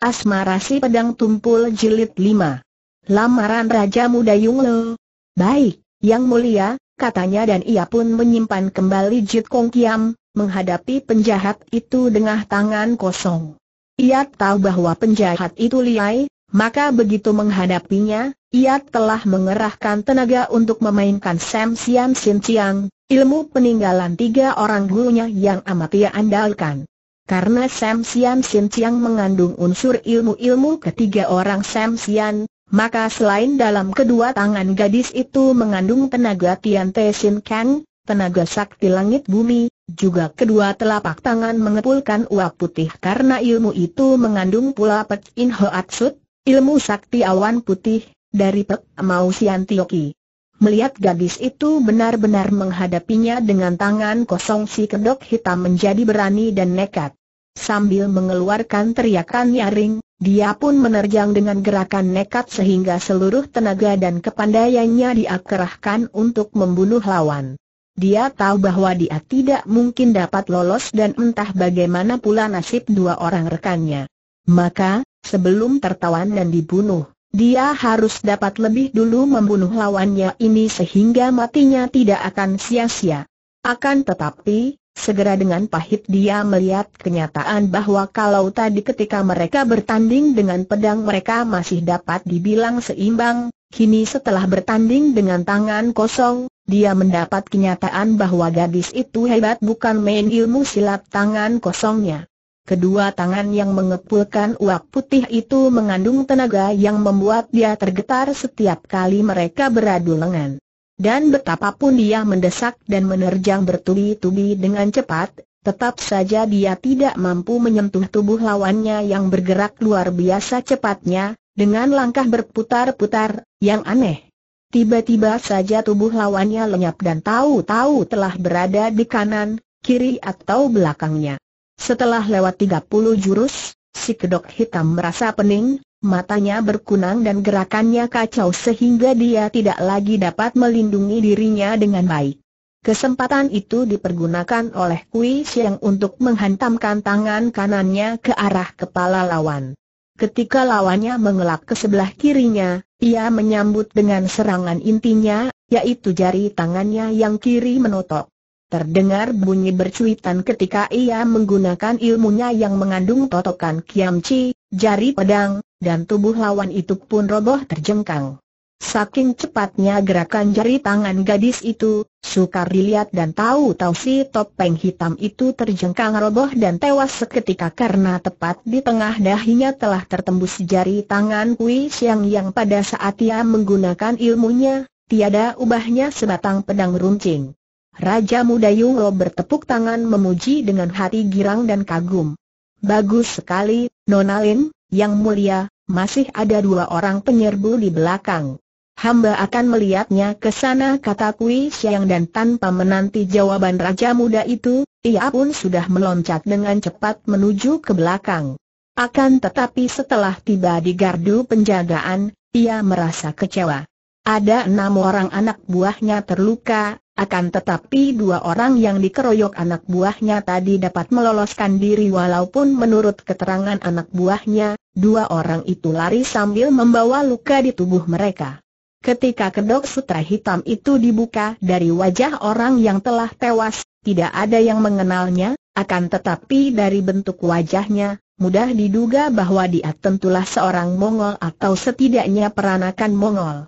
Asmara si pedang tumpul jilid 5. Lamaran Raja Muda Yung Baik, Yang Mulia, katanya dan ia pun menyimpan kembali Jit Kong Kiam, menghadapi penjahat itu dengan tangan kosong. Ia tahu bahwa penjahat itu liai, maka begitu menghadapinya, ia telah mengerahkan tenaga untuk memainkan Sam Sian Sin Chiang, ilmu peninggalan tiga orang gurunya yang amat ia andalkan. Karena Sam Sian Sin Chiang mengandung unsur ilmu-ilmu ketiga orang Sam Sian, maka selain dalam kedua tangan gadis itu mengandung tenaga Tian Te Sin Kang, tenaga sakti langit bumi, juga kedua telapak tangan mengepulkan uap putih karena ilmu itu mengandung pula Pek In Ho At Sut, ilmu sakti awan putih, dari Pek Mau Sian Tioki. Melihat gadis itu benar-benar menghadapinya dengan tangan kosong si kedok hitam menjadi berani dan nekat. Sambil mengeluarkan teriakan nyaring, dia pun menerjang dengan gerakan nekat sehingga seluruh tenaga dan kepandaiannya diakerahkan untuk membunuh lawan. Dia tahu bahwa dia tidak mungkin dapat lolos dan entah bagaimana pula nasib dua orang rekannya. Maka, sebelum tertawan dan dibunuh, dia harus dapat lebih dulu membunuh lawannya ini sehingga matinya tidak akan sia-sia. Akan tetapi, Segera dengan pahit dia melihat kenyataan bahwa kalau tadi ketika mereka bertanding dengan pedang mereka masih dapat dibilang seimbang, kini setelah bertanding dengan tangan kosong, dia mendapat kenyataan bahwa gadis itu hebat bukan main ilmu silat tangan kosongnya. Kedua tangan yang mengepulkan uap putih itu mengandung tenaga yang membuat dia tergetar setiap kali mereka beradu lengan. Dan betapapun dia mendesak dan menerjang bertubi-tubi dengan cepat, tetap saja dia tidak mampu menyentuh tubuh lawannya yang bergerak luar biasa cepatnya, dengan langkah berputar-putar, yang aneh. Tiba-tiba saja tubuh lawannya lenyap dan tahu-tahu telah berada di kanan, kiri atau belakangnya. Setelah lewat 30 jurus, si kedok hitam merasa pening, matanya berkunang dan gerakannya kacau sehingga dia tidak lagi dapat melindungi dirinya dengan baik. Kesempatan itu dipergunakan oleh Kui Siang untuk menghantamkan tangan kanannya ke arah kepala lawan. Ketika lawannya mengelak ke sebelah kirinya, ia menyambut dengan serangan intinya, yaitu jari tangannya yang kiri menotok. Terdengar bunyi bercuitan ketika ia menggunakan ilmunya yang mengandung totokan kiamci, jari pedang, dan tubuh lawan itu pun roboh terjengkang. Saking cepatnya gerakan jari tangan gadis itu, sukar dilihat dan tahu-tahu si topeng hitam itu terjengkang roboh dan tewas seketika karena tepat di tengah dahinya telah tertembus jari tangan Kui Siang yang pada saat ia menggunakan ilmunya, tiada ubahnya sebatang pedang runcing. Raja muda Yung Lo bertepuk tangan memuji dengan hati girang dan kagum. Bagus sekali, Nonalin, yang mulia, masih ada dua orang penyerbu di belakang. Hamba akan melihatnya ke sana kata Kui Siang dan tanpa menanti jawaban Raja Muda itu, ia pun sudah meloncat dengan cepat menuju ke belakang. Akan tetapi setelah tiba di gardu penjagaan, ia merasa kecewa. Ada enam orang anak buahnya terluka, akan tetapi dua orang yang dikeroyok anak buahnya tadi dapat meloloskan diri walaupun menurut keterangan anak buahnya, dua orang itu lari sambil membawa luka di tubuh mereka. Ketika kedok sutra hitam itu dibuka dari wajah orang yang telah tewas, tidak ada yang mengenalnya, akan tetapi dari bentuk wajahnya, mudah diduga bahwa dia tentulah seorang Mongol atau setidaknya peranakan Mongol.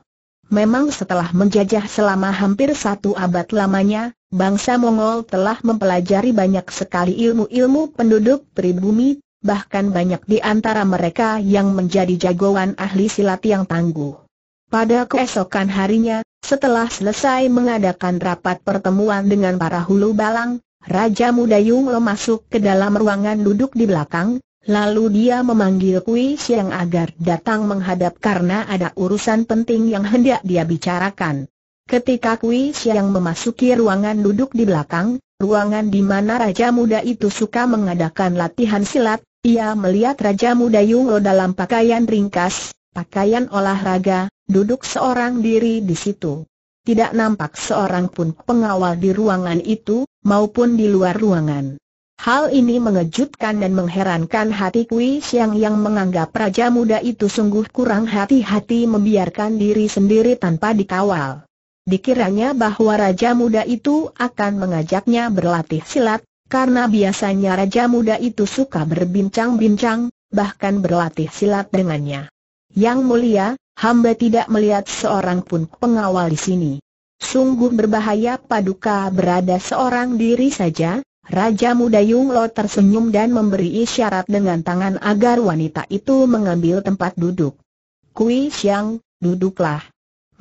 Memang setelah menjajah selama hampir satu abad lamanya, bangsa Mongol telah mempelajari banyak sekali ilmu-ilmu penduduk pribumi, bahkan banyak di antara mereka yang menjadi jagoan ahli silat yang tangguh. Pada keesokan harinya, setelah selesai mengadakan rapat pertemuan dengan para hulu balang, Raja Muda Yung Lo masuk ke dalam ruangan duduk di belakang, Lalu dia memanggil Kui Siang agar datang menghadap karena ada urusan penting yang hendak dia bicarakan. Ketika Kui Siang memasuki ruangan duduk di belakang, ruangan di mana Raja Muda itu suka mengadakan latihan silat, ia melihat Raja Muda Yunglo dalam pakaian ringkas, pakaian olahraga, duduk seorang diri di situ. Tidak nampak seorang pun pengawal di ruangan itu, maupun di luar ruangan. Hal ini mengejutkan dan mengherankan hati Kui Siang yang menganggap Raja Muda itu sungguh kurang hati-hati membiarkan diri sendiri tanpa dikawal. Dikiranya bahwa Raja Muda itu akan mengajaknya berlatih silat, karena biasanya Raja Muda itu suka berbincang-bincang, bahkan berlatih silat dengannya. Yang mulia, hamba tidak melihat seorang pun pengawal di sini. Sungguh berbahaya paduka berada seorang diri saja, Raja muda Yung Lo tersenyum dan memberi isyarat dengan tangan agar wanita itu mengambil tempat duduk. Kui Xiang, duduklah.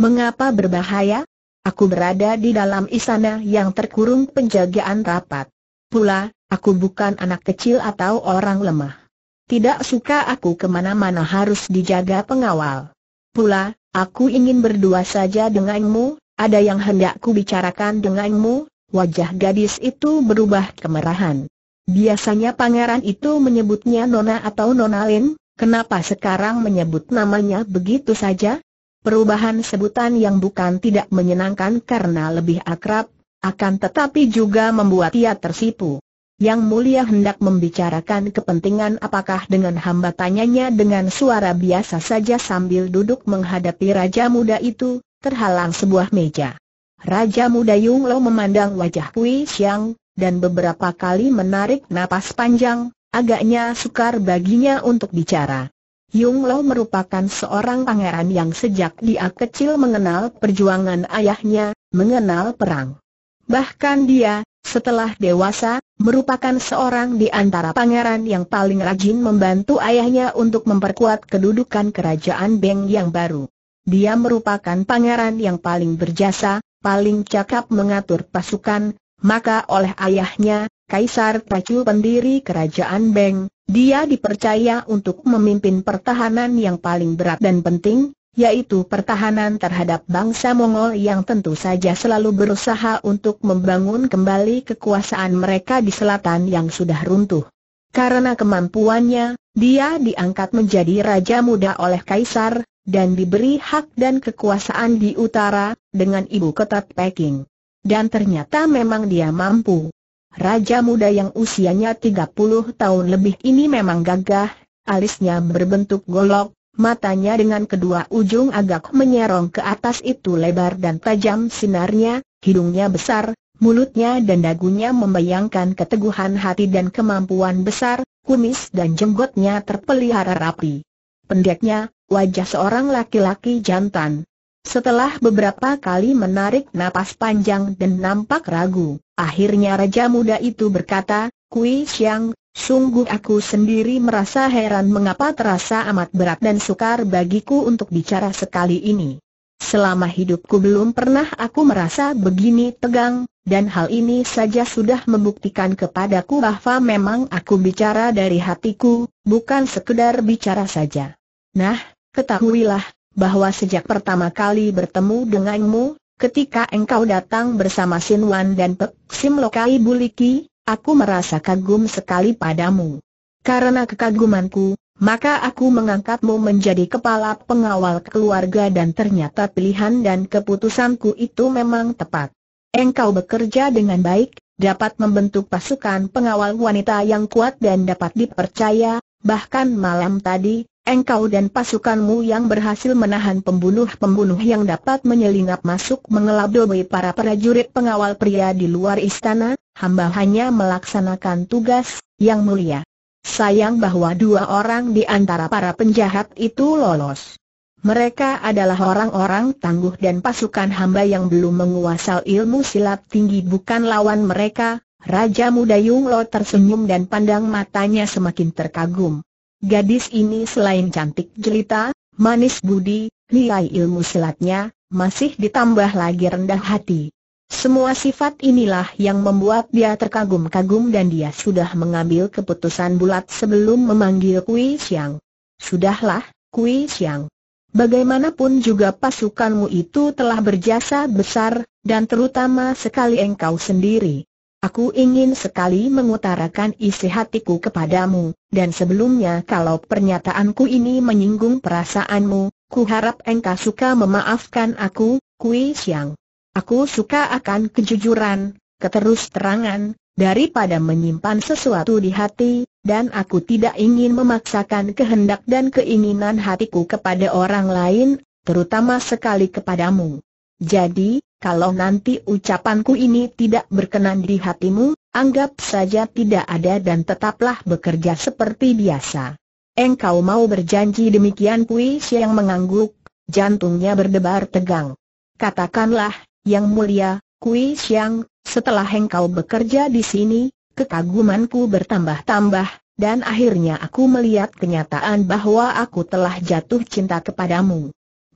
Mengapa berbahaya? Aku berada di dalam istana yang terkurung penjagaan rapat. Pula, aku bukan anak kecil atau orang lemah. Tidak suka aku kemana-mana harus dijaga pengawal. Pula, aku ingin berdua saja denganmu, ada yang hendak ku bicarakan denganmu, wajah gadis itu berubah kemerahan. Biasanya pangeran itu menyebutnya Nona atau Nona Lin, kenapa sekarang menyebut namanya begitu saja? Perubahan sebutan yang bukan tidak menyenangkan karena lebih akrab, akan tetapi juga membuat ia tersipu. Yang mulia hendak membicarakan kepentingan apakah dengan hamba tanyanya dengan suara biasa saja sambil duduk menghadapi raja muda itu, terhalang sebuah meja. Raja muda Yung Lo memandang wajah Hui Xiang, dan beberapa kali menarik napas panjang, agaknya sukar baginya untuk bicara. Yung Lo merupakan seorang pangeran yang sejak dia kecil mengenal perjuangan ayahnya, mengenal perang. Bahkan dia, setelah dewasa, merupakan seorang di antara pangeran yang paling rajin membantu ayahnya untuk memperkuat kedudukan kerajaan Beng yang baru. Dia merupakan pangeran yang paling berjasa, paling cakap mengatur pasukan, maka oleh ayahnya, Kaisar Pacu pendiri kerajaan Beng, dia dipercaya untuk memimpin pertahanan yang paling berat dan penting, yaitu pertahanan terhadap bangsa Mongol yang tentu saja selalu berusaha untuk membangun kembali kekuasaan mereka di selatan yang sudah runtuh. Karena kemampuannya, dia diangkat menjadi raja muda oleh kaisar, dan diberi hak dan kekuasaan di utara, dengan ibu kota Peking. Dan ternyata memang dia mampu. Raja muda yang usianya 30 tahun lebih ini memang gagah, alisnya berbentuk golok, matanya dengan kedua ujung agak menyerong ke atas itu lebar dan tajam sinarnya, hidungnya besar, mulutnya dan dagunya membayangkan keteguhan hati dan kemampuan besar, kumis dan jenggotnya terpelihara rapi. Pendeknya, wajah seorang laki-laki jantan. Setelah beberapa kali menarik napas panjang dan nampak ragu, akhirnya Raja Muda itu berkata, Kui Xiang, sungguh aku sendiri merasa heran mengapa terasa amat berat dan sukar bagiku untuk bicara sekali ini. Selama hidupku belum pernah aku merasa begini tegang, dan hal ini saja sudah membuktikan kepadaku bahwa memang aku bicara dari hatiku, bukan sekedar bicara saja. Nah, Ketahuilah, bahwa sejak pertama kali bertemu denganmu, ketika engkau datang bersama Sin Wan dan Pek Sim Lokai Buliki, aku merasa kagum sekali padamu. Karena kekagumanku, maka aku mengangkatmu menjadi kepala pengawal keluarga dan ternyata pilihan dan keputusanku itu memang tepat. Engkau bekerja dengan baik, dapat membentuk pasukan pengawal wanita yang kuat dan dapat dipercaya, bahkan malam tadi, Engkau dan pasukanmu yang berhasil menahan pembunuh-pembunuh yang dapat menyelinap masuk mengelabui para prajurit pengawal pria di luar istana, hamba hanya melaksanakan tugas, yang mulia. Sayang bahwa dua orang di antara para penjahat itu lolos. Mereka adalah orang-orang tangguh dan pasukan hamba yang belum menguasai ilmu silat tinggi bukan lawan mereka, Raja muda Yung Lo tersenyum dan pandang matanya semakin terkagum. Gadis ini selain cantik jelita, manis budi, nilai ilmu silatnya, masih ditambah lagi rendah hati. Semua sifat inilah yang membuat dia terkagum-kagum dan dia sudah mengambil keputusan bulat sebelum memanggil Kui Xiang. Sudahlah, Kui Xiang. Bagaimanapun juga pasukanmu itu telah berjasa besar, dan terutama sekali engkau sendiri. Aku ingin sekali mengutarakan isi hatiku kepadamu, dan sebelumnya kalau pernyataanku ini menyinggung perasaanmu, ku harap engkau suka memaafkan aku, Kui Xiang. Aku suka akan kejujuran, keterus terangan, daripada menyimpan sesuatu di hati, dan aku tidak ingin memaksakan kehendak dan keinginan hatiku kepada orang lain, terutama sekali kepadamu. Jadi, kalau nanti ucapanku ini tidak berkenan di hatimu, anggap saja tidak ada dan tetaplah bekerja seperti biasa. Engkau mau berjanji demikian Puisi yang mengangguk, jantungnya berdebar tegang. Katakanlah, yang mulia, Puisi yang, setelah engkau bekerja di sini, kekagumanku bertambah-tambah, dan akhirnya aku melihat kenyataan bahwa aku telah jatuh cinta kepadamu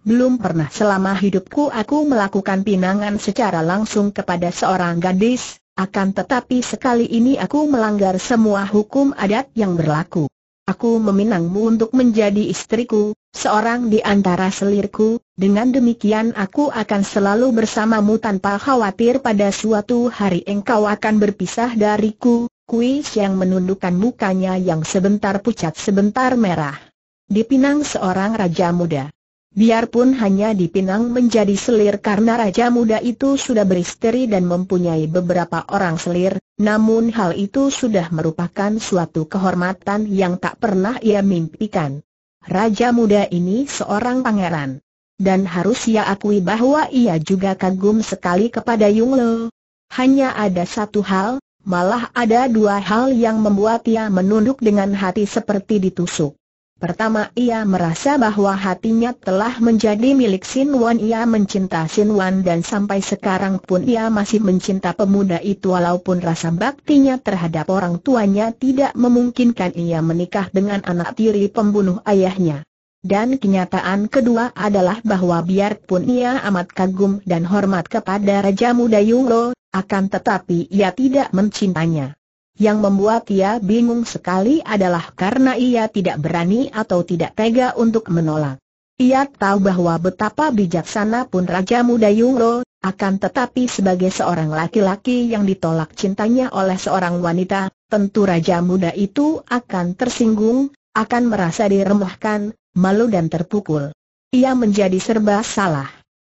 belum pernah selama hidupku aku melakukan pinangan secara langsung kepada seorang gadis, akan tetapi sekali ini aku melanggar semua hukum adat yang berlaku. Aku meminangmu untuk menjadi istriku, seorang di antara selirku, dengan demikian aku akan selalu bersamamu tanpa khawatir pada suatu hari engkau akan berpisah dariku, kuis yang menundukkan mukanya yang sebentar pucat sebentar merah. Dipinang seorang raja muda biarpun hanya dipinang menjadi selir karena raja muda itu sudah beristeri dan mempunyai beberapa orang selir, namun hal itu sudah merupakan suatu kehormatan yang tak pernah ia mimpikan. Raja muda ini seorang pangeran. Dan harus ia akui bahwa ia juga kagum sekali kepada Yung Lo. Hanya ada satu hal, malah ada dua hal yang membuat ia menunduk dengan hati seperti ditusuk. Pertama ia merasa bahwa hatinya telah menjadi milik Sin Wan Ia mencinta Sin Wan dan sampai sekarang pun ia masih mencinta pemuda itu walaupun rasa baktinya terhadap orang tuanya tidak memungkinkan ia menikah dengan anak tiri pembunuh ayahnya. Dan kenyataan kedua adalah bahwa biarpun ia amat kagum dan hormat kepada Raja Muda Yungro, akan tetapi ia tidak mencintanya. Yang membuat ia bingung sekali adalah karena ia tidak berani atau tidak tega untuk menolak. Ia tahu bahwa betapa bijaksana pun Raja Muda Yunglo, akan tetapi sebagai seorang laki-laki yang ditolak cintanya oleh seorang wanita, tentu Raja Muda itu akan tersinggung, akan merasa diremahkan, malu dan terpukul. Ia menjadi serba salah.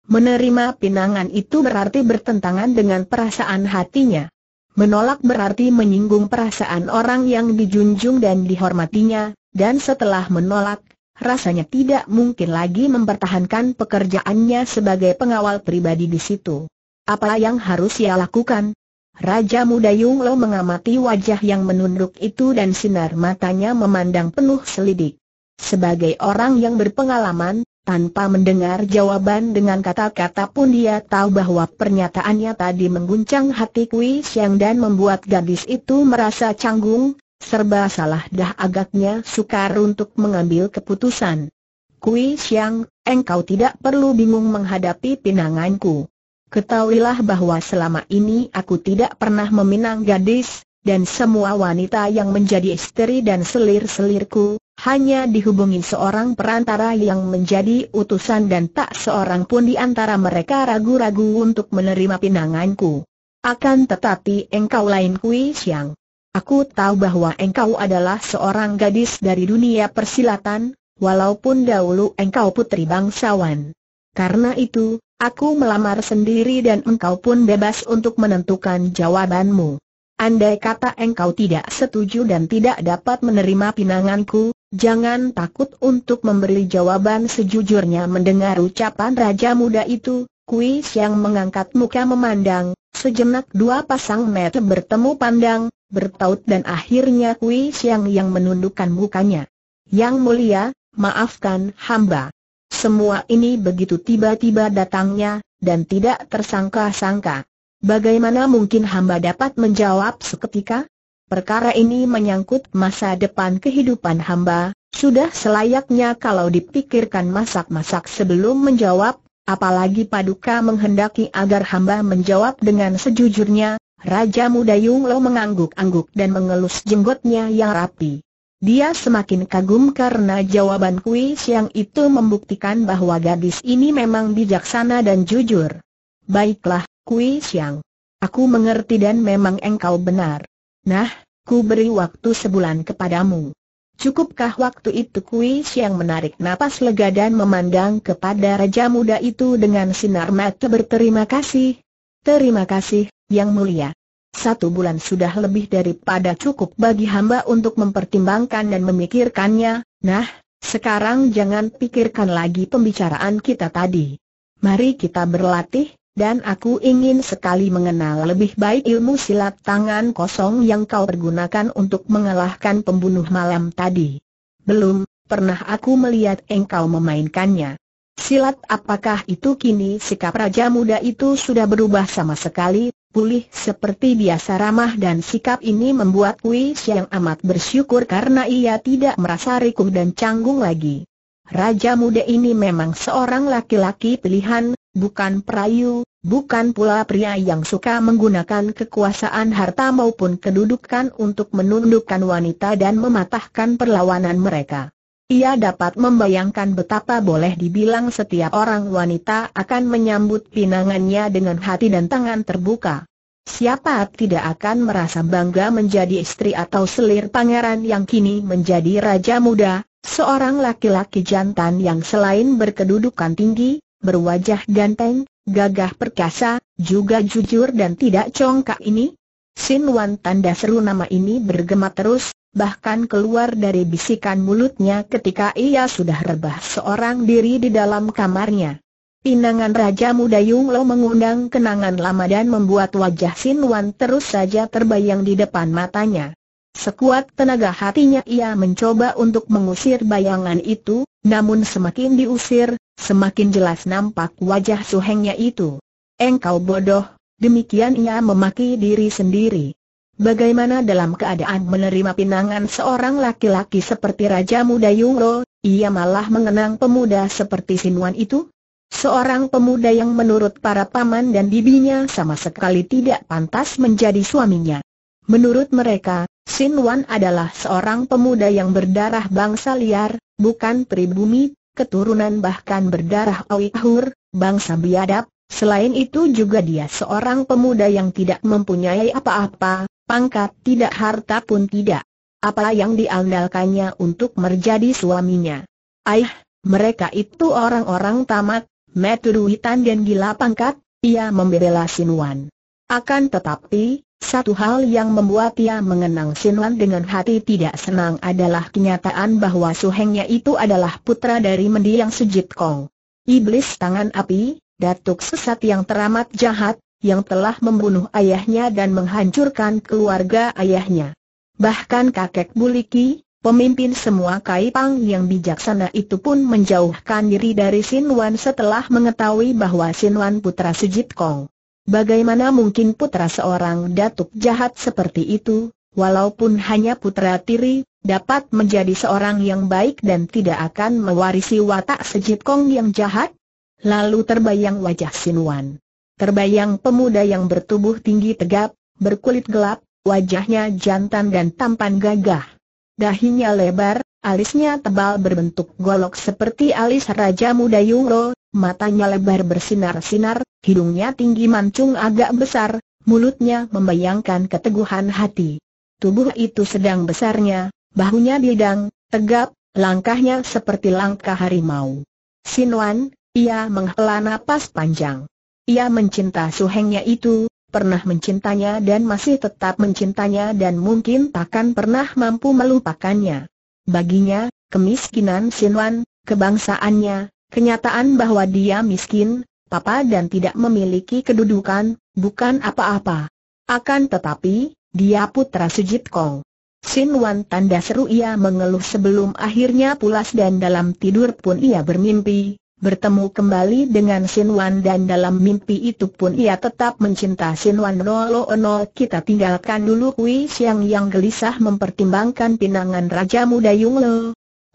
Menerima pinangan itu berarti bertentangan dengan perasaan hatinya. Menolak berarti menyinggung perasaan orang yang dijunjung dan dihormatinya, dan setelah menolak, rasanya tidak mungkin lagi mempertahankan pekerjaannya sebagai pengawal pribadi di situ. Apa yang harus ia lakukan? Raja muda Yunglo mengamati wajah yang menunduk itu dan sinar matanya memandang penuh selidik. Sebagai orang yang berpengalaman, tanpa mendengar jawaban dengan kata-kata pun dia tahu bahwa pernyataannya tadi mengguncang hati Kui Siang dan membuat gadis itu merasa canggung, serba salah dah agaknya sukar untuk mengambil keputusan. Kui Siang, engkau tidak perlu bingung menghadapi pinanganku. Ketahuilah bahwa selama ini aku tidak pernah meminang gadis, dan semua wanita yang menjadi istri dan selir-selirku, hanya dihubungi seorang perantara yang menjadi utusan dan tak seorang pun di antara mereka ragu-ragu untuk menerima pinanganku. Akan tetapi engkau lain Kui Xiang. Aku tahu bahwa engkau adalah seorang gadis dari dunia persilatan, walaupun dahulu engkau putri bangsawan. Karena itu, aku melamar sendiri dan engkau pun bebas untuk menentukan jawabanmu. Andai kata engkau tidak setuju dan tidak dapat menerima pinanganku, Jangan takut untuk memberi jawaban sejujurnya mendengar ucapan Raja Muda itu, Kui Siang mengangkat muka memandang, sejenak dua pasang mata bertemu pandang, bertaut dan akhirnya Kui Siang yang menundukkan mukanya. Yang mulia, maafkan hamba. Semua ini begitu tiba-tiba datangnya, dan tidak tersangka-sangka. Bagaimana mungkin hamba dapat menjawab seketika? Perkara ini menyangkut masa depan kehidupan hamba, sudah selayaknya kalau dipikirkan masak-masak sebelum menjawab, apalagi Paduka menghendaki agar hamba menjawab dengan sejujurnya, Raja Muda Yung Lo mengangguk-angguk dan mengelus jenggotnya yang rapi. Dia semakin kagum karena jawaban kuis yang itu membuktikan bahwa gadis ini memang bijaksana dan jujur. Baiklah, kuis yang. Aku mengerti dan memang engkau benar. Nah, ku beri waktu sebulan kepadamu. Cukupkah waktu itu Kui Siang menarik napas lega dan memandang kepada Raja Muda itu dengan sinar mata berterima kasih. Terima kasih, Yang Mulia. Satu bulan sudah lebih daripada cukup bagi hamba untuk mempertimbangkan dan memikirkannya, nah, sekarang jangan pikirkan lagi pembicaraan kita tadi. Mari kita berlatih, dan aku ingin sekali mengenal lebih baik ilmu silat tangan kosong yang kau pergunakan untuk mengalahkan pembunuh malam tadi. Belum, pernah aku melihat engkau memainkannya. Silat apakah itu kini sikap raja muda itu sudah berubah sama sekali, pulih seperti biasa ramah dan sikap ini membuat Wei yang amat bersyukur karena ia tidak merasa rikuh dan canggung lagi. Raja muda ini memang seorang laki-laki pilihan, bukan perayu, bukan pula pria yang suka menggunakan kekuasaan harta maupun kedudukan untuk menundukkan wanita dan mematahkan perlawanan mereka. Ia dapat membayangkan betapa boleh dibilang setiap orang wanita akan menyambut pinangannya dengan hati dan tangan terbuka. Siapa tidak akan merasa bangga menjadi istri atau selir pangeran yang kini menjadi raja muda, seorang laki-laki jantan yang selain berkedudukan tinggi, berwajah ganteng, gagah perkasa, juga jujur dan tidak congkak ini? Sin Wan tanda seru nama ini bergema terus, bahkan keluar dari bisikan mulutnya ketika ia sudah rebah seorang diri di dalam kamarnya. Pinangan Raja Muda Yung Lo mengundang kenangan lama dan membuat wajah Sin Wan terus saja terbayang di depan matanya. Sekuat tenaga hatinya ia mencoba untuk mengusir bayangan itu, namun semakin diusir, semakin jelas nampak wajah suhengnya itu. Engkau bodoh, demikian ia memaki diri sendiri. Bagaimana dalam keadaan menerima pinangan seorang laki-laki seperti Raja Muda Yungro, ia malah mengenang pemuda seperti Sinuan itu? Seorang pemuda yang menurut para paman dan bibinya sama sekali tidak pantas menjadi suaminya. Menurut mereka, Sin Wan adalah seorang pemuda yang berdarah bangsa liar, bukan pribumi, keturunan bahkan berdarah Oihur, bangsa biadab, selain itu juga dia seorang pemuda yang tidak mempunyai apa-apa, pangkat tidak harta pun tidak. Apa yang diandalkannya untuk menjadi suaminya? Aih, mereka itu orang-orang tamat, duitan dan gila pangkat, ia membela Sin Wan. Akan tetapi, satu hal yang membuat ia mengenang Sinlan dengan hati tidak senang adalah kenyataan bahwa suhengnya itu adalah putra dari mendiang Sujit Kong. Iblis tangan api, datuk sesat yang teramat jahat, yang telah membunuh ayahnya dan menghancurkan keluarga ayahnya. Bahkan kakek Buliki, pemimpin semua Kai Kaipang yang bijaksana itu pun menjauhkan diri dari Sinwan setelah mengetahui bahwa Sinwan putra Sujit Kong. Bagaimana mungkin putra seorang datuk jahat seperti itu, walaupun hanya putra tiri, dapat menjadi seorang yang baik dan tidak akan mewarisi watak sejit kong yang jahat? Lalu terbayang wajah Sinuan. Terbayang pemuda yang bertubuh tinggi tegap, berkulit gelap, wajahnya jantan dan tampan gagah. Dahinya lebar, Alisnya tebal berbentuk golok seperti alis Raja Muda Yuro, matanya lebar bersinar-sinar, hidungnya tinggi mancung agak besar, mulutnya membayangkan keteguhan hati. Tubuh itu sedang besarnya, bahunya bidang, tegap, langkahnya seperti langkah harimau. Wan. ia menghela napas panjang. Ia mencinta suhengnya itu, pernah mencintanya dan masih tetap mencintanya dan mungkin takkan pernah mampu melupakannya. Baginya, kemiskinan Sinwan, kebangsaannya, kenyataan bahwa dia miskin, papa dan tidak memiliki kedudukan, bukan apa-apa. Akan tetapi, dia putra Sujit Kong. Sinwan tanda seru ia mengeluh sebelum akhirnya pulas dan dalam tidur pun ia bermimpi, bertemu kembali dengan Sin Wan dan dalam mimpi itu pun ia tetap mencinta Sin Wan Nolo Nol kita tinggalkan dulu Kui Siang yang gelisah mempertimbangkan pinangan Raja Muda Yung Lo.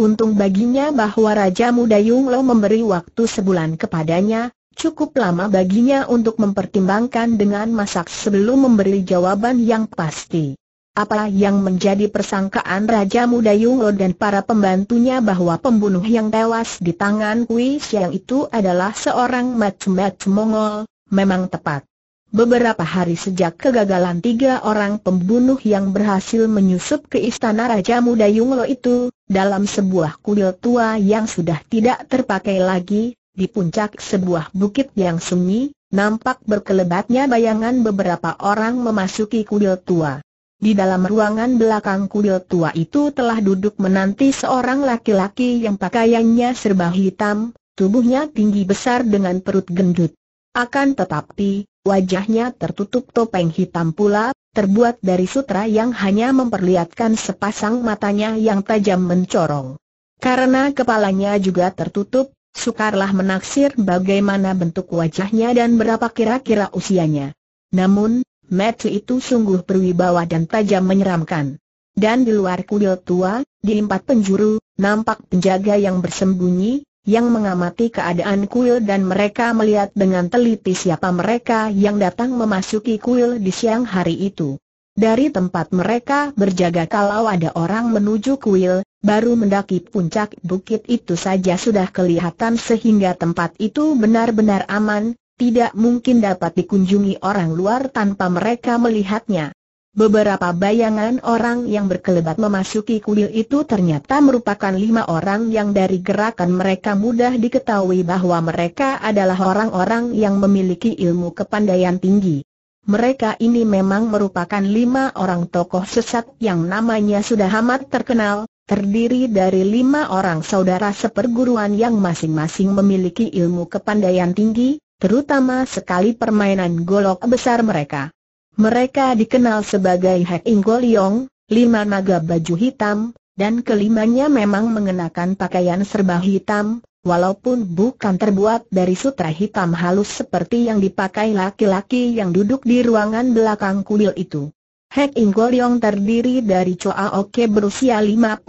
Untung baginya bahwa Raja Muda Yung Lo memberi waktu sebulan kepadanya, cukup lama baginya untuk mempertimbangkan dengan masak sebelum memberi jawaban yang pasti. Apa yang menjadi persangkaan Raja Muda Yunglo dan para pembantunya bahwa pembunuh yang tewas di tangan Kui Siang itu adalah seorang matsemat Mongol, memang tepat. Beberapa hari sejak kegagalan tiga orang pembunuh yang berhasil menyusup ke istana Raja Muda Yunglo itu, dalam sebuah kuil tua yang sudah tidak terpakai lagi, di puncak sebuah bukit yang sunyi, nampak berkelebatnya bayangan beberapa orang memasuki kuil tua. Di dalam ruangan belakang kuil tua itu telah duduk menanti seorang laki-laki yang pakaiannya serba hitam, tubuhnya tinggi besar dengan perut gendut. Akan tetapi, wajahnya tertutup topeng hitam pula, terbuat dari sutra yang hanya memperlihatkan sepasang matanya yang tajam mencorong. Karena kepalanya juga tertutup, sukarlah menaksir bagaimana bentuk wajahnya dan berapa kira-kira usianya. Namun, Matthew itu sungguh berwibawa dan tajam menyeramkan. Dan di luar kuil tua, di empat penjuru, nampak penjaga yang bersembunyi, yang mengamati keadaan kuil dan mereka melihat dengan teliti siapa mereka yang datang memasuki kuil di siang hari itu. Dari tempat mereka berjaga kalau ada orang menuju kuil, baru mendaki puncak bukit itu saja sudah kelihatan sehingga tempat itu benar-benar aman, tidak mungkin dapat dikunjungi orang luar tanpa mereka melihatnya. Beberapa bayangan orang yang berkelebat memasuki kuil itu ternyata merupakan lima orang yang dari gerakan mereka mudah diketahui bahwa mereka adalah orang-orang yang memiliki ilmu kepandaian tinggi. Mereka ini memang merupakan lima orang tokoh sesat yang namanya sudah amat terkenal, terdiri dari lima orang saudara seperguruan yang masing-masing memiliki ilmu kepandaian tinggi, terutama sekali permainan golok besar mereka. Mereka dikenal sebagai Hek Inggoliong, lima naga baju hitam, dan kelimanya memang mengenakan pakaian serba hitam, walaupun bukan terbuat dari sutra hitam halus seperti yang dipakai laki-laki yang duduk di ruangan belakang kuil itu. Hek Inggoliong terdiri dari Choa Oke berusia 53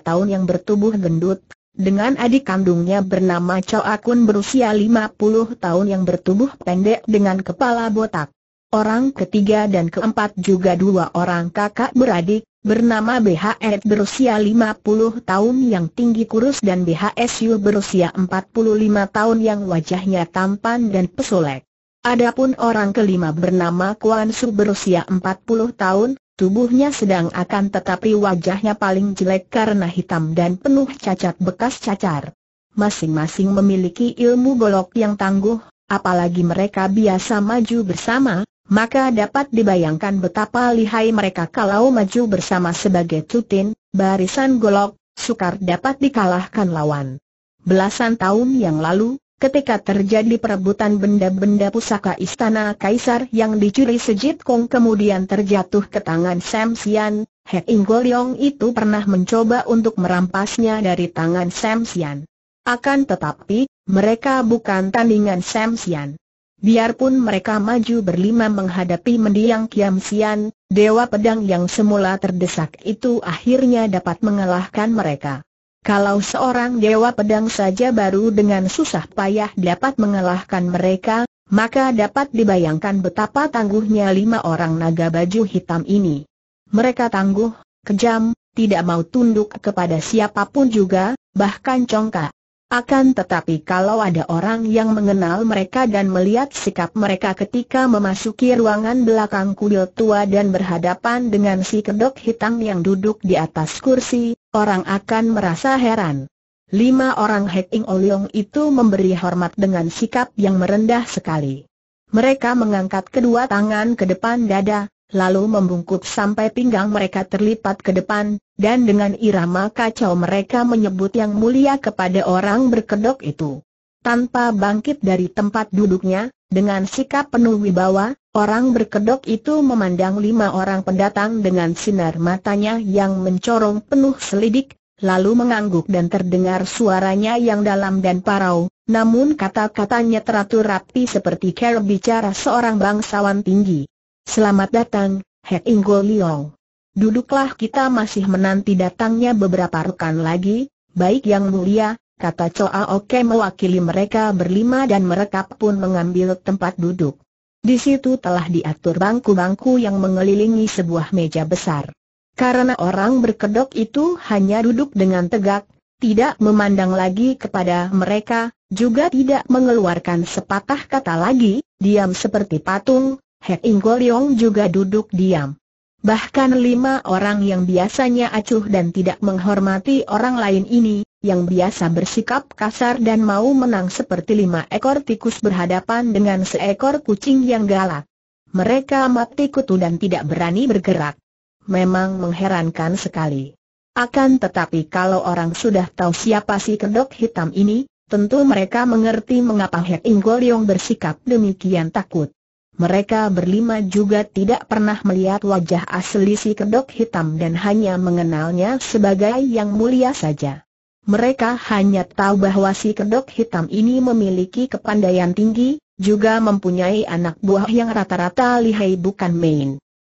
tahun yang bertubuh gendut, dengan adik kandungnya bernama Chow Akun berusia 50 tahun yang bertubuh pendek dengan kepala botak. Orang ketiga dan keempat juga dua orang kakak beradik, bernama BHS berusia 50 tahun yang tinggi kurus dan BHSU berusia 45 tahun yang wajahnya tampan dan pesolek. Adapun orang kelima bernama Kuan Su berusia 40 tahun, Tubuhnya sedang akan tetapi wajahnya paling jelek karena hitam dan penuh cacat bekas cacar. Masing-masing memiliki ilmu golok yang tangguh, apalagi mereka biasa maju bersama, maka dapat dibayangkan betapa lihai mereka kalau maju bersama sebagai tutin, barisan golok, sukar dapat dikalahkan lawan. Belasan tahun yang lalu, ketika terjadi perebutan benda-benda pusaka istana kaisar yang dicuri Sejit Kong kemudian terjatuh ke tangan Sam Sian, He Ing Golyong itu pernah mencoba untuk merampasnya dari tangan Sam Sian. Akan tetapi, mereka bukan tandingan Sam Sian. Biarpun mereka maju berlima menghadapi mendiang Kiam Sian, Dewa Pedang yang semula terdesak itu akhirnya dapat mengalahkan mereka. Kalau seorang dewa pedang saja baru dengan susah payah dapat mengalahkan mereka, maka dapat dibayangkan betapa tangguhnya lima orang naga baju hitam ini. Mereka tangguh, kejam, tidak mau tunduk kepada siapapun juga, bahkan congkak. Akan tetapi kalau ada orang yang mengenal mereka dan melihat sikap mereka ketika memasuki ruangan belakang kuil tua dan berhadapan dengan si kedok hitam yang duduk di atas kursi, orang akan merasa heran. Lima orang Hek Ing Oliong itu memberi hormat dengan sikap yang merendah sekali. Mereka mengangkat kedua tangan ke depan dada, lalu membungkuk sampai pinggang mereka terlipat ke depan, dan dengan irama kacau mereka menyebut yang mulia kepada orang berkedok itu. Tanpa bangkit dari tempat duduknya, dengan sikap penuh wibawa, orang berkedok itu memandang lima orang pendatang dengan sinar matanya yang mencorong penuh selidik, lalu mengangguk dan terdengar suaranya yang dalam dan parau, namun kata-katanya teratur rapi seperti cara bicara seorang bangsawan tinggi. Selamat datang, Hek Inggol Liong. Duduklah kita masih menanti datangnya beberapa rekan lagi, baik yang mulia, kata Choa Oke mewakili mereka berlima dan mereka pun mengambil tempat duduk. Di situ telah diatur bangku-bangku yang mengelilingi sebuah meja besar. Karena orang berkedok itu hanya duduk dengan tegak, tidak memandang lagi kepada mereka, juga tidak mengeluarkan sepatah kata lagi, diam seperti patung, Hek Inggoliong juga duduk diam. Bahkan lima orang yang biasanya acuh dan tidak menghormati orang lain ini, yang biasa bersikap kasar dan mau menang seperti lima ekor tikus berhadapan dengan seekor kucing yang galak. Mereka mati kutu dan tidak berani bergerak. Memang mengherankan sekali. Akan tetapi kalau orang sudah tahu siapa si kedok hitam ini, tentu mereka mengerti mengapa Hek Inggoliong bersikap demikian takut. Mereka berlima juga tidak pernah melihat wajah asli si kedok hitam dan hanya mengenalnya sebagai yang mulia saja. Mereka hanya tahu bahwa si kedok hitam ini memiliki kepandaian tinggi, juga mempunyai anak buah yang rata-rata lihai bukan main.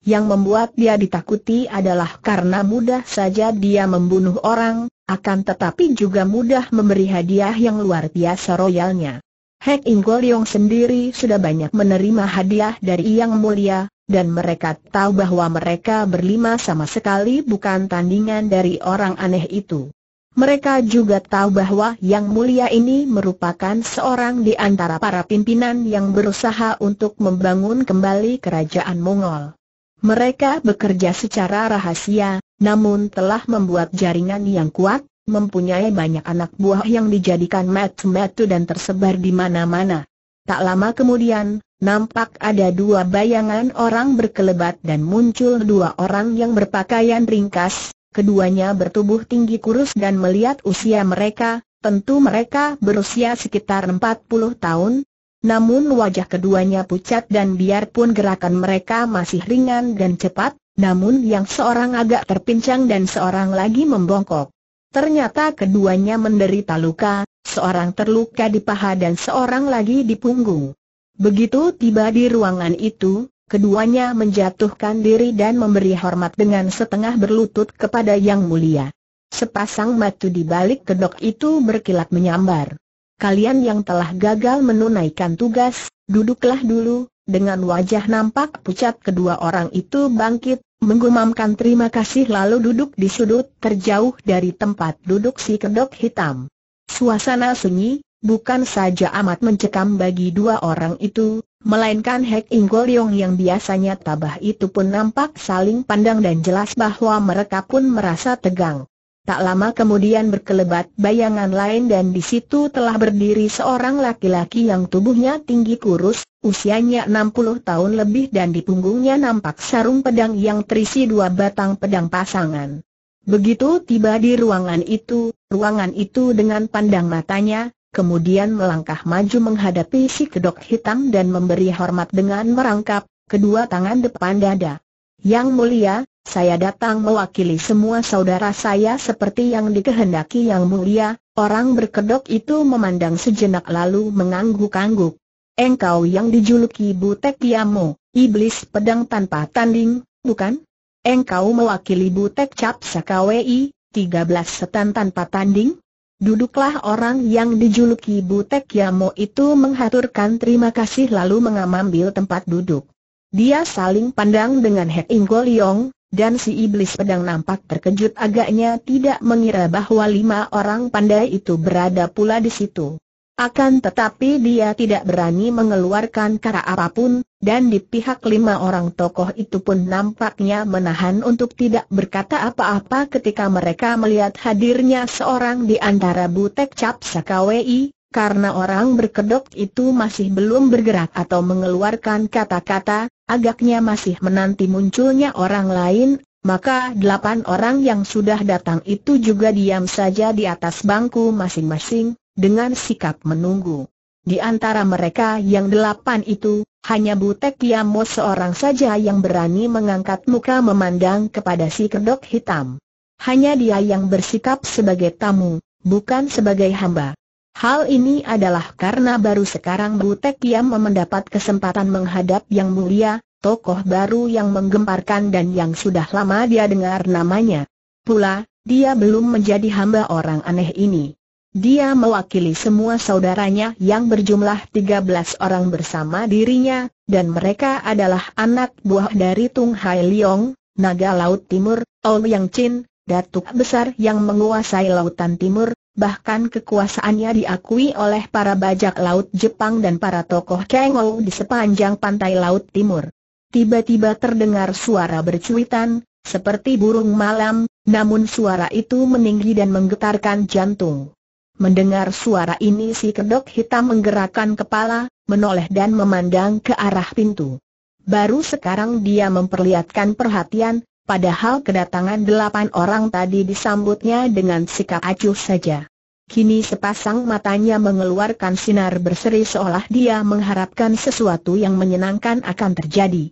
Yang membuat dia ditakuti adalah karena mudah saja dia membunuh orang, akan tetapi juga mudah memberi hadiah yang luar biasa royalnya. Hek Inggol Yong sendiri sudah banyak menerima hadiah dari Yang Mulia, dan mereka tahu bahwa mereka berlima sama sekali bukan tandingan dari orang aneh itu. Mereka juga tahu bahwa Yang Mulia ini merupakan seorang di antara para pimpinan yang berusaha untuk membangun kembali kerajaan Mongol. Mereka bekerja secara rahasia, namun telah membuat jaringan yang kuat, mempunyai banyak anak buah yang dijadikan metu-metu dan tersebar di mana-mana. Tak lama kemudian, nampak ada dua bayangan orang berkelebat dan muncul dua orang yang berpakaian ringkas, keduanya bertubuh tinggi kurus dan melihat usia mereka, tentu mereka berusia sekitar 40 tahun. Namun wajah keduanya pucat dan biarpun gerakan mereka masih ringan dan cepat, namun yang seorang agak terpincang dan seorang lagi membongkok. Ternyata keduanya menderita luka, seorang terluka di paha dan seorang lagi di punggung. Begitu tiba di ruangan itu, keduanya menjatuhkan diri dan memberi hormat dengan setengah berlutut kepada Yang Mulia. Sepasang mata di balik kedok itu berkilat menyambar. Kalian yang telah gagal menunaikan tugas, duduklah dulu, dengan wajah nampak pucat kedua orang itu bangkit, menggumamkan terima kasih lalu duduk di sudut terjauh dari tempat duduk si kedok hitam. Suasana sunyi, bukan saja amat mencekam bagi dua orang itu, melainkan Hek Yong yang biasanya tabah itu pun nampak saling pandang dan jelas bahwa mereka pun merasa tegang. Tak lama kemudian berkelebat bayangan lain dan di situ telah berdiri seorang laki-laki yang tubuhnya tinggi kurus, usianya 60 tahun lebih dan di punggungnya nampak sarung pedang yang terisi dua batang pedang pasangan. Begitu tiba di ruangan itu, ruangan itu dengan pandang matanya, kemudian melangkah maju menghadapi si kedok hitam dan memberi hormat dengan merangkap kedua tangan depan dada. Yang mulia, saya datang mewakili semua saudara saya seperti yang dikehendaki yang mulia, orang berkedok itu memandang sejenak lalu mengangguk-angguk. Engkau yang dijuluki Butek Yamo, iblis pedang tanpa tanding, bukan? Engkau mewakili Butek Cap Sakawei, 13 setan tanpa tanding? Duduklah orang yang dijuluki Butek Yamo itu menghaturkan terima kasih lalu mengambil tempat duduk. Dia saling pandang dengan Hek Ingo Liong, dan si iblis pedang nampak terkejut agaknya tidak mengira bahwa lima orang pandai itu berada pula di situ. Akan tetapi dia tidak berani mengeluarkan kata apapun, dan di pihak lima orang tokoh itu pun nampaknya menahan untuk tidak berkata apa-apa ketika mereka melihat hadirnya seorang di antara Butek Cap sakawi. Karena orang berkedok itu masih belum bergerak atau mengeluarkan kata-kata, agaknya masih menanti munculnya orang lain, maka delapan orang yang sudah datang itu juga diam saja di atas bangku masing-masing, dengan sikap menunggu. Di antara mereka yang delapan itu, hanya Butek Yamo seorang saja yang berani mengangkat muka memandang kepada si kedok hitam. Hanya dia yang bersikap sebagai tamu, bukan sebagai hamba. Hal ini adalah karena baru sekarang Butek Yam mendapat kesempatan menghadap yang mulia, tokoh baru yang menggemparkan dan yang sudah lama dia dengar namanya. Pula, dia belum menjadi hamba orang aneh ini. Dia mewakili semua saudaranya yang berjumlah 13 orang bersama dirinya, dan mereka adalah anak buah dari Tung Hai Leong, Naga Laut Timur, Ouyang Chin, Datuk Besar yang menguasai Lautan Timur, bahkan kekuasaannya diakui oleh para bajak laut Jepang dan para tokoh Kengou di sepanjang pantai laut timur. Tiba-tiba terdengar suara bercuitan, seperti burung malam, namun suara itu meninggi dan menggetarkan jantung. Mendengar suara ini si kedok hitam menggerakkan kepala, menoleh dan memandang ke arah pintu. Baru sekarang dia memperlihatkan perhatian, Padahal kedatangan delapan orang tadi disambutnya dengan sikap acuh saja. Kini sepasang matanya mengeluarkan sinar berseri seolah dia mengharapkan sesuatu yang menyenangkan akan terjadi.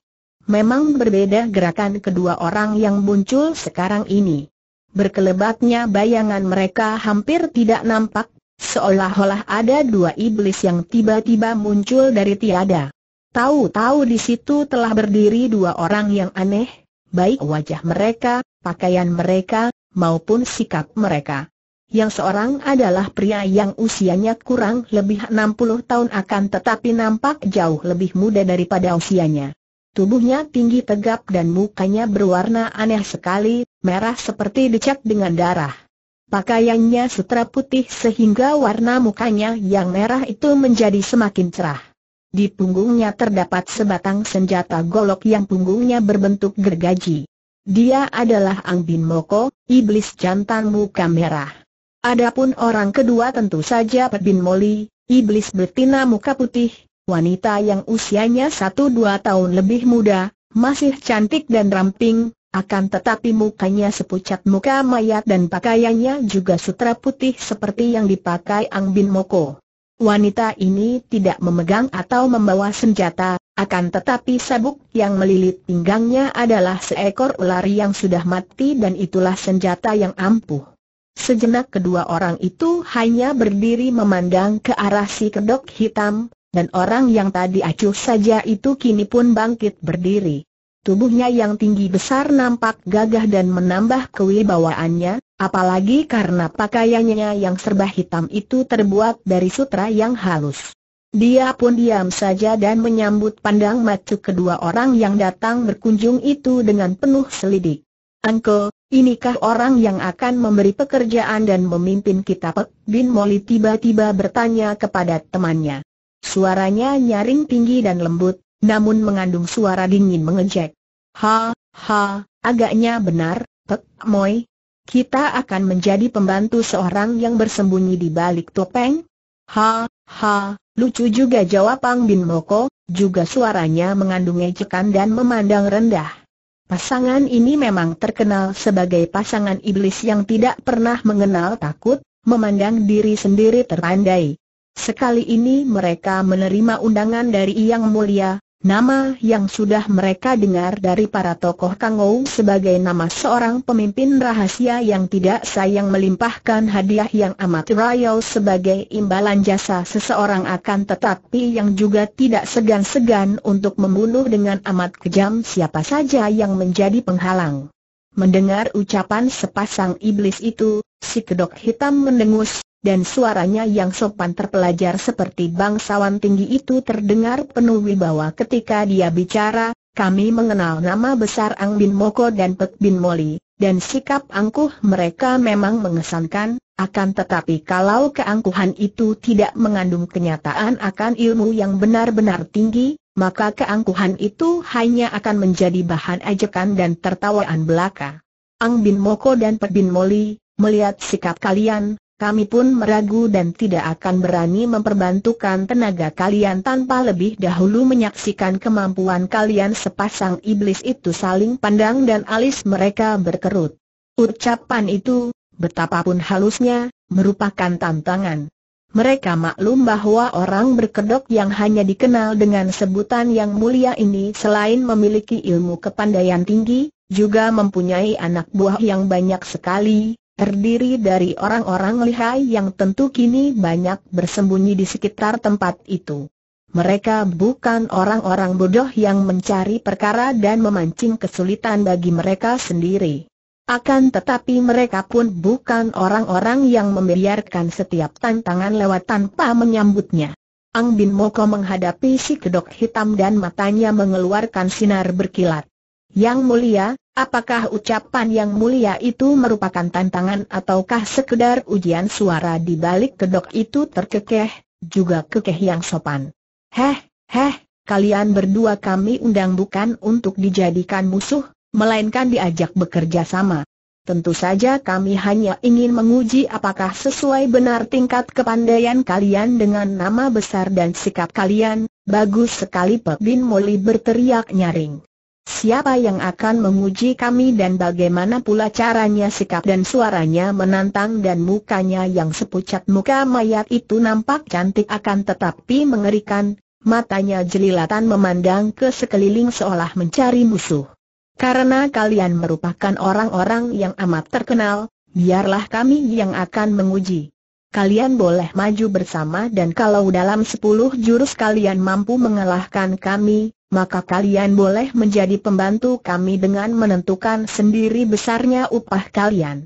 Memang berbeda gerakan kedua orang yang muncul sekarang ini. Berkelebatnya bayangan mereka hampir tidak nampak, seolah-olah ada dua iblis yang tiba-tiba muncul dari tiada. Tahu-tahu di situ telah berdiri dua orang yang aneh, baik wajah mereka, pakaian mereka, maupun sikap mereka. Yang seorang adalah pria yang usianya kurang lebih 60 tahun akan tetapi nampak jauh lebih muda daripada usianya. Tubuhnya tinggi tegap dan mukanya berwarna aneh sekali, merah seperti dicat dengan darah. Pakaiannya sutra putih sehingga warna mukanya yang merah itu menjadi semakin cerah. Di punggungnya terdapat sebatang senjata golok yang punggungnya berbentuk gergaji. Dia adalah Ang Bin Moko, iblis jantan muka merah. Adapun orang kedua tentu saja Pet Bin Moli, iblis betina muka putih, wanita yang usianya 1-2 tahun lebih muda, masih cantik dan ramping, akan tetapi mukanya sepucat muka mayat dan pakaiannya juga sutra putih seperti yang dipakai Ang Bin Moko. Wanita ini tidak memegang atau membawa senjata, akan tetapi sabuk yang melilit pinggangnya adalah seekor ular yang sudah mati dan itulah senjata yang ampuh. Sejenak kedua orang itu hanya berdiri memandang ke arah si kedok hitam, dan orang yang tadi acuh saja itu kini pun bangkit berdiri. Tubuhnya yang tinggi besar nampak gagah dan menambah kewibawaannya, Apalagi karena pakaiannya yang serba hitam itu terbuat dari sutra yang halus. Dia pun diam saja dan menyambut pandang macu kedua orang yang datang berkunjung itu dengan penuh selidik. Angko, inikah orang yang akan memberi pekerjaan dan memimpin kita Pek Bin Moli tiba-tiba bertanya kepada temannya. Suaranya nyaring tinggi dan lembut, namun mengandung suara dingin mengejek. Ha, ha, agaknya benar, Pek Moi, kita akan menjadi pembantu seorang yang bersembunyi di balik topeng? Ha, ha, lucu juga jawab Pang Bin Moko, juga suaranya mengandung ejekan dan memandang rendah. Pasangan ini memang terkenal sebagai pasangan iblis yang tidak pernah mengenal takut, memandang diri sendiri terpandai. Sekali ini mereka menerima undangan dari Yang Mulia, Nama yang sudah mereka dengar dari para tokoh Kangou sebagai nama seorang pemimpin rahasia yang tidak sayang melimpahkan hadiah yang amat royal sebagai imbalan jasa seseorang akan tetapi yang juga tidak segan-segan untuk membunuh dengan amat kejam siapa saja yang menjadi penghalang. Mendengar ucapan sepasang iblis itu, si kedok hitam mendengus, dan suaranya yang sopan terpelajar seperti bangsawan tinggi itu terdengar penuh wibawa ketika dia bicara, kami mengenal nama besar Ang Bin Moko dan Pek Bin Moli, dan sikap angkuh mereka memang mengesankan, akan tetapi kalau keangkuhan itu tidak mengandung kenyataan akan ilmu yang benar-benar tinggi, maka keangkuhan itu hanya akan menjadi bahan ajakan dan tertawaan belaka. Ang Bin Moko dan Pek Bin Moli, melihat sikap kalian, kami pun meragu dan tidak akan berani memperbantukan tenaga kalian tanpa lebih dahulu menyaksikan kemampuan kalian sepasang iblis itu saling pandang dan alis mereka berkerut. Ucapan itu, betapapun halusnya, merupakan tantangan. Mereka maklum bahwa orang berkedok yang hanya dikenal dengan sebutan yang mulia ini selain memiliki ilmu kepandaian tinggi, juga mempunyai anak buah yang banyak sekali, terdiri dari orang-orang lihai yang tentu kini banyak bersembunyi di sekitar tempat itu. Mereka bukan orang-orang bodoh yang mencari perkara dan memancing kesulitan bagi mereka sendiri. Akan tetapi mereka pun bukan orang-orang yang membiarkan setiap tantangan lewat tanpa menyambutnya. Ang Bin Moko menghadapi si kedok hitam dan matanya mengeluarkan sinar berkilat. Yang mulia, Apakah ucapan yang mulia itu merupakan tantangan ataukah sekedar ujian suara di balik kedok itu terkekeh, juga kekeh yang sopan? Heh, heh, kalian berdua kami undang bukan untuk dijadikan musuh, melainkan diajak bekerja sama. Tentu saja kami hanya ingin menguji apakah sesuai benar tingkat kepandaian kalian dengan nama besar dan sikap kalian, bagus sekali Pebin Bin Moli berteriak nyaring. Siapa yang akan menguji kami dan bagaimana pula caranya sikap dan suaranya menantang dan mukanya yang sepucat muka mayat itu nampak cantik akan tetapi mengerikan, matanya jelilatan memandang ke sekeliling seolah mencari musuh. Karena kalian merupakan orang-orang yang amat terkenal, biarlah kami yang akan menguji. Kalian boleh maju bersama dan kalau dalam sepuluh jurus kalian mampu mengalahkan kami, maka kalian boleh menjadi pembantu kami dengan menentukan sendiri besarnya upah kalian.